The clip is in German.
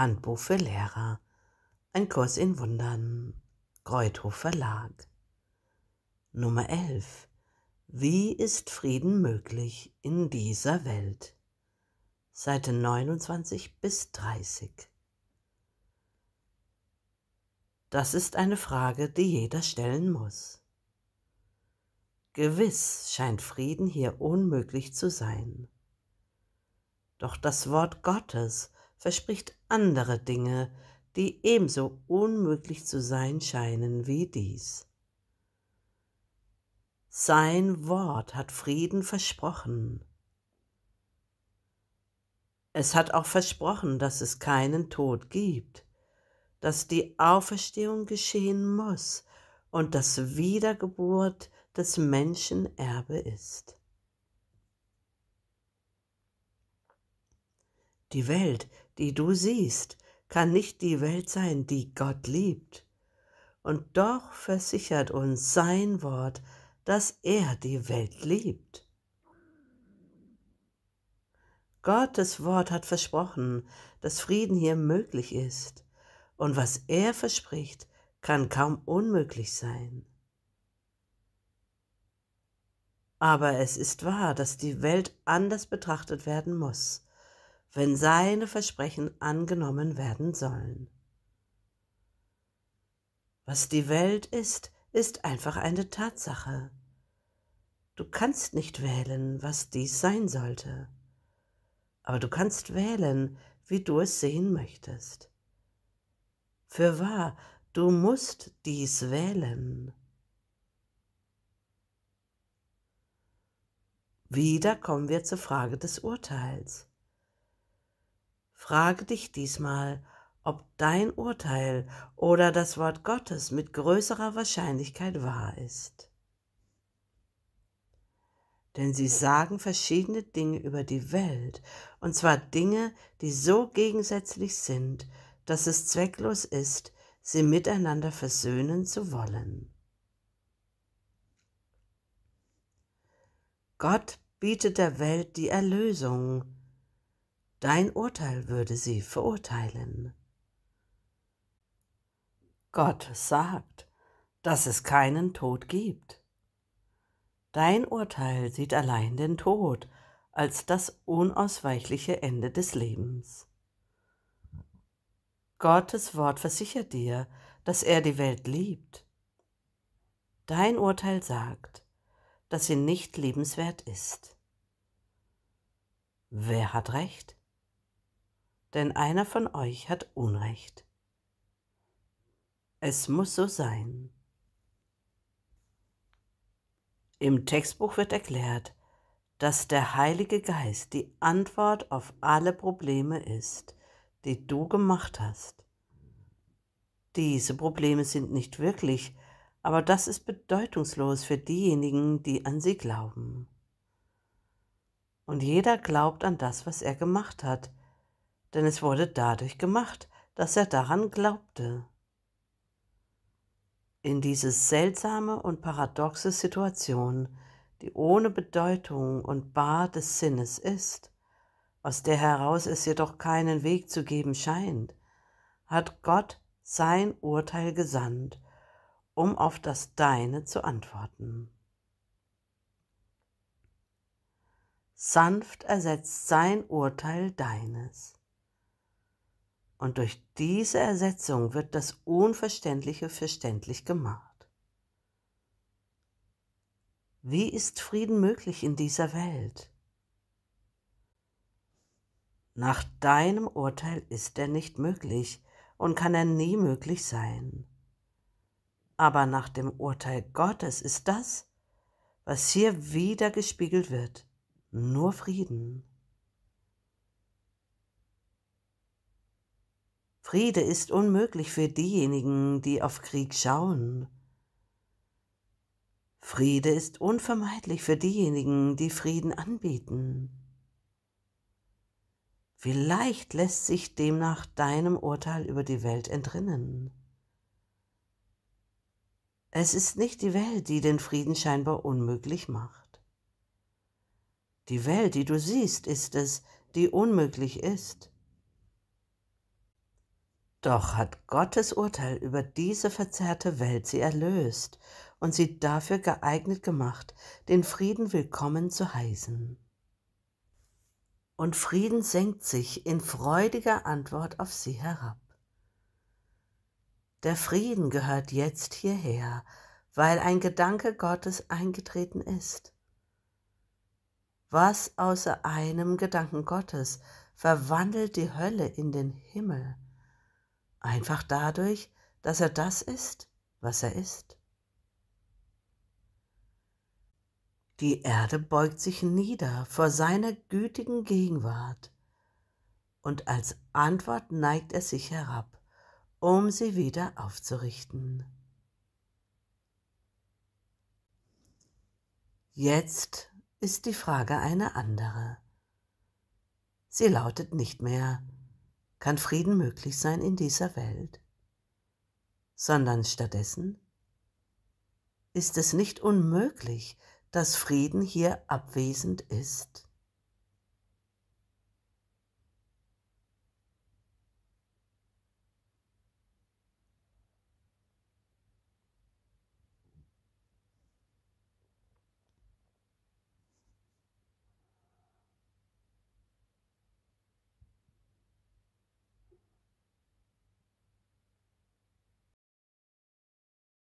Handbuch für Lehrer. Ein Kurs in Wundern. Kreuthof Verlag. Nummer 11. Wie ist Frieden möglich in dieser Welt? Seite 29 bis 30. Das ist eine Frage, die jeder stellen muss. Gewiss scheint Frieden hier unmöglich zu sein. Doch das Wort Gottes verspricht andere Dinge, die ebenso unmöglich zu sein scheinen wie dies. Sein Wort hat Frieden versprochen. Es hat auch versprochen, dass es keinen Tod gibt, dass die Auferstehung geschehen muss und dass Wiedergeburt des Menschen Erbe ist. Die Welt die du siehst, kann nicht die Welt sein, die Gott liebt. Und doch versichert uns sein Wort, dass er die Welt liebt. Gottes Wort hat versprochen, dass Frieden hier möglich ist. Und was er verspricht, kann kaum unmöglich sein. Aber es ist wahr, dass die Welt anders betrachtet werden muss, wenn seine Versprechen angenommen werden sollen. Was die Welt ist, ist einfach eine Tatsache. Du kannst nicht wählen, was dies sein sollte, aber du kannst wählen, wie du es sehen möchtest. Für wahr, du musst dies wählen. Wieder kommen wir zur Frage des Urteils. Frage dich diesmal, ob dein Urteil oder das Wort Gottes mit größerer Wahrscheinlichkeit wahr ist. Denn sie sagen verschiedene Dinge über die Welt, und zwar Dinge, die so gegensätzlich sind, dass es zwecklos ist, sie miteinander versöhnen zu wollen. Gott bietet der Welt die Erlösung, dein Urteil würde sie verurteilen. Gott sagt, dass es keinen Tod gibt. Dein Urteil sieht allein den Tod als das unausweichliche Ende des Lebens. Gottes Wort versichert dir, dass er die Welt liebt. Dein Urteil sagt, dass sie nicht lebenswert ist. Wer hat recht? denn einer von euch hat Unrecht. Es muss so sein. Im Textbuch wird erklärt, dass der Heilige Geist die Antwort auf alle Probleme ist, die du gemacht hast. Diese Probleme sind nicht wirklich, aber das ist bedeutungslos für diejenigen, die an sie glauben. Und jeder glaubt an das, was er gemacht hat, denn es wurde dadurch gemacht, dass er daran glaubte. In diese seltsame und paradoxe Situation, die ohne Bedeutung und bar des Sinnes ist, aus der heraus es jedoch keinen Weg zu geben scheint, hat Gott sein Urteil gesandt, um auf das Deine zu antworten. Sanft ersetzt sein Urteil deines. Und durch diese Ersetzung wird das Unverständliche verständlich gemacht. Wie ist Frieden möglich in dieser Welt? Nach deinem Urteil ist er nicht möglich und kann er nie möglich sein. Aber nach dem Urteil Gottes ist das, was hier wieder gespiegelt wird, nur Frieden. Friede ist unmöglich für diejenigen, die auf Krieg schauen. Friede ist unvermeidlich für diejenigen, die Frieden anbieten. Vielleicht lässt sich demnach deinem Urteil über die Welt entrinnen. Es ist nicht die Welt, die den Frieden scheinbar unmöglich macht. Die Welt, die du siehst, ist es, die unmöglich ist. Doch hat Gottes Urteil über diese verzerrte Welt sie erlöst und sie dafür geeignet gemacht, den Frieden willkommen zu heißen. Und Frieden senkt sich in freudiger Antwort auf sie herab. Der Frieden gehört jetzt hierher, weil ein Gedanke Gottes eingetreten ist. Was außer einem Gedanken Gottes verwandelt die Hölle in den Himmel? Einfach dadurch, dass er das ist, was er ist. Die Erde beugt sich nieder vor seiner gütigen Gegenwart, und als Antwort neigt er sich herab, um sie wieder aufzurichten. Jetzt ist die Frage eine andere. Sie lautet nicht mehr, kann Frieden möglich sein in dieser Welt, sondern stattdessen ist es nicht unmöglich, dass Frieden hier abwesend ist.